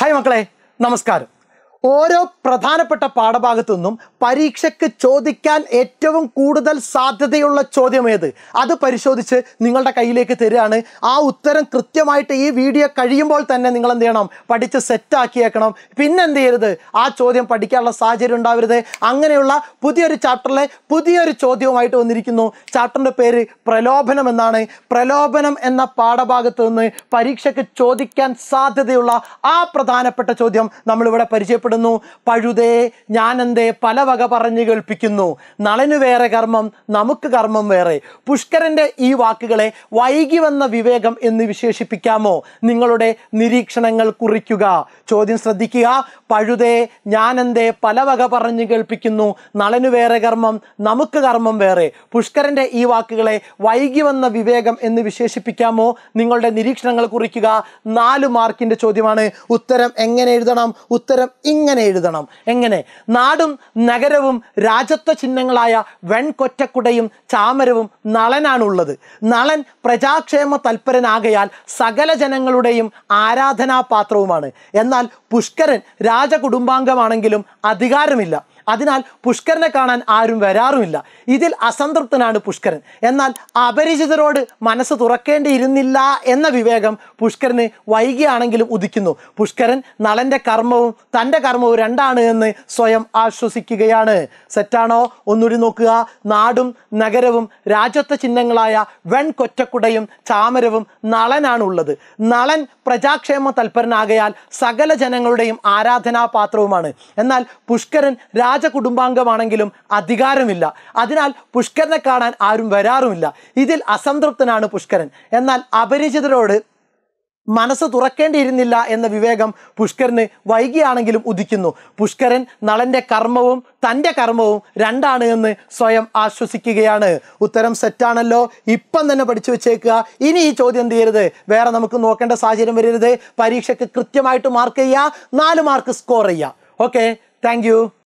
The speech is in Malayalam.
ഹായ് മക്കളെ നമസ്കാരം ഓരോ പ്രധാനപ്പെട്ട പാഠഭാഗത്തു നിന്നും പരീക്ഷയ്ക്ക് ചോദിക്കാൻ ഏറ്റവും കൂടുതൽ സാധ്യതയുള്ള ചോദ്യമേത് അത് പരിശോധിച്ച് നിങ്ങളുടെ കയ്യിലേക്ക് തരികയാണ് ആ ഉത്തരം കൃത്യമായിട്ട് ഈ വീഡിയോ കഴിയുമ്പോൾ തന്നെ നിങ്ങൾ എന്ത് ചെയ്യണം പഠിച്ച് സെറ്റാക്കിയേക്കണം പിന്നെ എന്ത് ചെയ്യരുത് ആ ചോദ്യം പഠിക്കാനുള്ള സാഹചര്യം ഉണ്ടാവരുത് അങ്ങനെയുള്ള പുതിയൊരു ചാപ്റ്ററിലെ പുതിയൊരു ചോദ്യവുമായിട്ട് വന്നിരിക്കുന്നു ചാപ്റ്ററിൻ്റെ പേര് പ്രലോഭനം എന്നാണ് പ്രലോഭനം എന്ന പാഠഭാഗത്ത് നിന്ന് പരീക്ഷയ്ക്ക് ചോദിക്കാൻ സാധ്യതയുള്ള ആ പ്രധാനപ്പെട്ട ചോദ്യം നമ്മളിവിടെ പരിചയപ്പെടുന്നു കഷ്ടപ്പെടുന്നു പഴുതേ ഞാനെന്തേ പല വക പറഞ്ഞു കേൾപ്പിക്കുന്നു നളനു വേറെ കർമ്മം നമുക്ക് കർമ്മം വേറെ പുഷ്കരൻ്റെ ഈ വാക്കുകളെ വൈകി വന്ന വിവേകം എന്ന് വിശേഷിപ്പിക്കാമോ നിങ്ങളുടെ നിരീക്ഷണങ്ങൾ കുറിക്കുക ചോദ്യം ശ്രദ്ധിക്കുക പഴുതേ ഞാനെന്തേ പല വക പറഞ്ഞു കേൾപ്പിക്കുന്നു നളനു വേറെ കർമ്മം നമുക്ക് കർമ്മം വേറെ പുഷ്കരൻ്റെ ഈ വാക്കുകളെ വൈകി വന്ന വിവേകം എന്ന് വിശേഷിപ്പിക്കാമോ നിങ്ങളുടെ നിരീക്ഷണങ്ങൾ കുറിക്കുക നാല് മാർക്കിൻ്റെ ചോദ്യമാണ് ഉത്തരം എങ്ങനെ എഴുതണം ഉത്തരം ഇങ്ങനെ എങ്ങനെ എഴുതണം എങ്ങനെ നാടും നഗരവും രാജത്വ ചിഹ്നങ്ങളായ വെൺകൊറ്റക്കുടയും ചാമരവും നളനാണുള്ളത് നളൻ പ്രജാക്ഷേമ തൽപരനാകയാൽ സകല ജനങ്ങളുടെയും ആരാധനാപാത്രവുമാണ് എന്നാൽ പുഷ്കരൻ രാജകുടുംബാംഗമാണെങ്കിലും അധികാരമില്ല അതിനാൽ പുഷ്കരനെ കാണാൻ ആരും വരാറുമില്ല ഇതിൽ അസംതൃപ്തനാണ് പുഷ്കരൻ എന്നാൽ അപരിചിതരോട് മനസ്സ് തുറക്കേണ്ടിയിരുന്നില്ല എന്ന വിവേകം പുഷ്കരന് വൈകിയാണെങ്കിലും ഉദിക്കുന്നു പുഷ്കരൻ നളന്റെ കർമ്മവും തൻ്റെ കർമ്മവും രണ്ടാണ് എന്ന് സ്വയം ആശ്വസിക്കുകയാണ് സെറ്റാണോ ഒന്നുകൂടി നോക്കുക നാടും നഗരവും രാജ്യത്ത് ചിഹ്നങ്ങളായ വെൺകൊറ്റക്കുടയും ചാമരവും നളനാണുള്ളത് നളൻ പ്രജാക്ഷേമ തൽപരനാകയാൽ സകല ജനങ്ങളുടെയും ആരാധനാപാത്രവുമാണ് എന്നാൽ പുഷ്കരൻ രാ രാജകുടുംബാംഗമാണെങ്കിലും അധികാരമില്ല അതിനാൽ പുഷ്കരനെ കാണാൻ ആരും വരാറുമില്ല ഇതിൽ അസംതൃപ്തനാണ് പുഷ്കരൻ എന്നാൽ അപരിചിതരോട് മനസ്സ് തുറക്കേണ്ടിയിരുന്നില്ല എന്ന വിവേകം പുഷ്കരന് വൈകിയാണെങ്കിലും ഉദിക്കുന്നു പുഷ്കരൻ നളന്റെ കർമ്മവും തൻ്റെ കർമ്മവും രണ്ടാണ് എന്ന് സ്വയം ആശ്വസിക്കുകയാണ് ഉത്തരം സെറ്റാണല്ലോ ഇപ്പം തന്നെ പഠിച്ചു വെച്ചേക്കുക ഇനി ഈ ചോദ്യം എന്ത് ചെയ്യരുത് വേറെ നമുക്ക് നോക്കേണ്ട സാഹചര്യം വരരുത് പരീക്ഷയ്ക്ക് കൃത്യമായിട്ട് മാർക്ക് ചെയ്യുക നാല് മാർക്ക് സ്കോർ ചെയ്യുക ഓക്കെ താങ്ക്